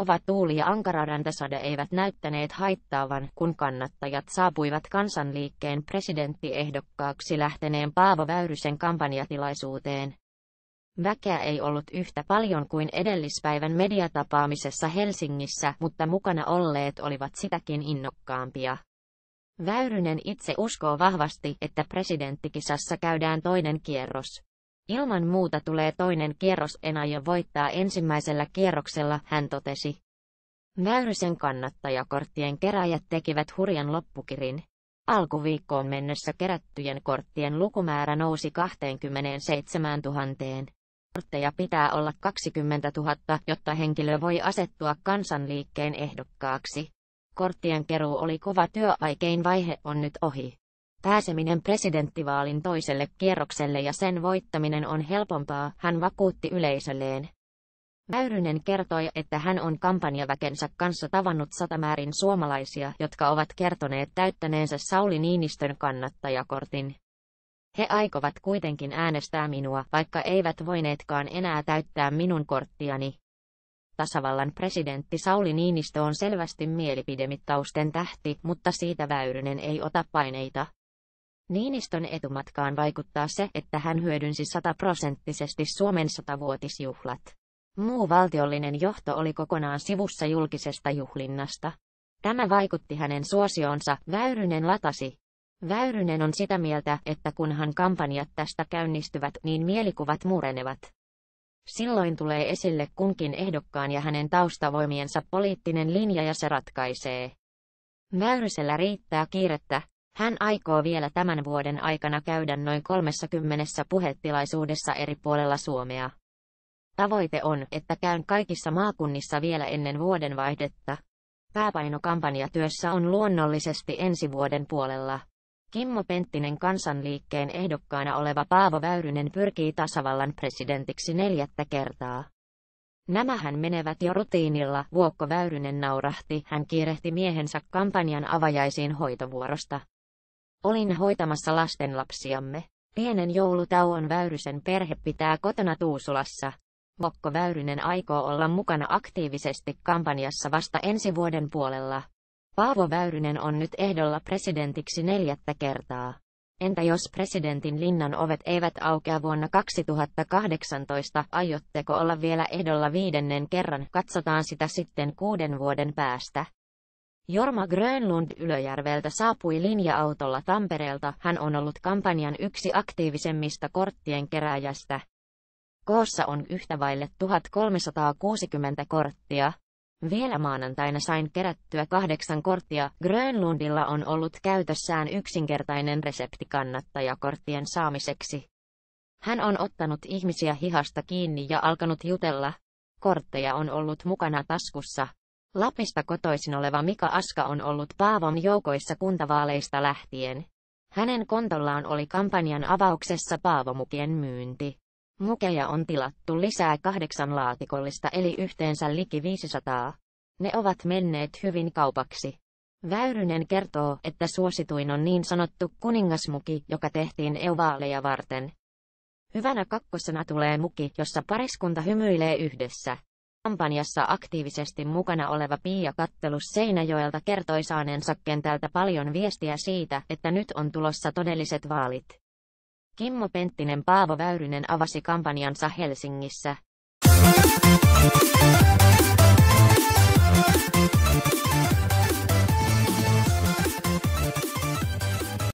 Kova tuuli ja ankara räntäsade eivät näyttäneet haittaavan, kun kannattajat saapuivat kansanliikkeen presidenttiehdokkaaksi lähteneen Paavo Väyrysen kampanjatilaisuuteen. Väkeä ei ollut yhtä paljon kuin edellispäivän mediatapaamisessa Helsingissä, mutta mukana olleet olivat sitäkin innokkaampia. Väyrynen itse uskoo vahvasti, että presidenttikisassa käydään toinen kierros. Ilman muuta tulee toinen kierros, en aio voittaa ensimmäisellä kierroksella, hän totesi. Väyrysen kannattajakorttien keräjät tekivät hurjan loppukirin. Alkuviikkoon mennessä kerättyjen korttien lukumäärä nousi 27 000. Kortteja pitää olla 20 000, jotta henkilö voi asettua kansanliikkeen ehdokkaaksi. Korttien keruu oli kova työ, aikein vaihe on nyt ohi. Pääseminen presidenttivaalin toiselle kierrokselle ja sen voittaminen on helpompaa, hän vakuutti yleisölleen. Väyrynen kertoi, että hän on kampanjaväkensä kanssa tavannut satamäärin suomalaisia, jotka ovat kertoneet täyttäneensä Sauli Niinistön kannattajakortin. He aikovat kuitenkin äänestää minua, vaikka eivät voineetkaan enää täyttää minun korttiani. Tasavallan presidentti Sauli Niinistö on selvästi mielipidemittausten tähti, mutta siitä Väyrynen ei ota paineita. Niinistön etumatkaan vaikuttaa se, että hän hyödynsi sataprosenttisesti Suomen satavuotisjuhlat. Muu valtiollinen johto oli kokonaan sivussa julkisesta juhlinnasta. Tämä vaikutti hänen suosioonsa, Väyrynen latasi. Väyrynen on sitä mieltä, että kunhan kampanjat tästä käynnistyvät, niin mielikuvat murenevat. Silloin tulee esille kunkin ehdokkaan ja hänen taustavoimiensa poliittinen linja ja se ratkaisee. Väyrysellä riittää kiirettä, hän aikoo vielä tämän vuoden aikana käydä noin 30 puhetilaisuudessa eri puolella Suomea. Tavoite on, että käyn kaikissa maakunnissa vielä ennen vuodenvaihdetta. Pääpaino kampanjatyössä on luonnollisesti ensi vuoden puolella. Kimmo Penttinen kansanliikkeen ehdokkaana oleva Paavo Väyrynen pyrkii tasavallan presidentiksi neljättä kertaa. Nämähän menevät jo rutiinilla, Vuokko Väyrynen naurahti, hän kiirehti miehensä kampanjan avajaisiin hoitovuorosta. Olin hoitamassa lastenlapsiamme. Pienen joulutauon Väyrysen perhe pitää kotona Tuusulassa. Vokko Väyrynen aikoo olla mukana aktiivisesti kampanjassa vasta ensi vuoden puolella. Paavo Väyrynen on nyt ehdolla presidentiksi neljättä kertaa. Entä jos presidentin linnan ovet eivät aukea vuonna 2018, aiotteko olla vielä ehdolla viidennen kerran, katsotaan sitä sitten kuuden vuoden päästä. Jorma Grönlund Ylöjärveltä saapui linja-autolla Tampereelta. Hän on ollut kampanjan yksi aktiivisemmista korttien keräjästä. Koossa on yhtä vaille 1360 korttia. Vielä maanantaina sain kerättyä kahdeksan korttia. Grönlundilla on ollut käytössään yksinkertainen resepti kannattajakorttien saamiseksi. Hän on ottanut ihmisiä hihasta kiinni ja alkanut jutella. Kortteja on ollut mukana taskussa. Lapista kotoisin oleva Mika Aska on ollut Paavon joukoissa kuntavaaleista lähtien. Hänen kontollaan oli kampanjan avauksessa Paavomukien myynti. Mukeja on tilattu lisää kahdeksan laatikollista eli yhteensä liki 500. Ne ovat menneet hyvin kaupaksi. Väyrynen kertoo, että suosituin on niin sanottu kuningasmuki, joka tehtiin euvaaleja varten. Hyvänä kakkosena tulee muki, jossa pariskunta hymyilee yhdessä. Kampanjassa aktiivisesti mukana oleva Pia Kattelus Seinäjoelta kertoi saaneensa kentältä paljon viestiä siitä, että nyt on tulossa todelliset vaalit. Kimmo Penttinen Paavo Väyrynen avasi kampanjansa Helsingissä.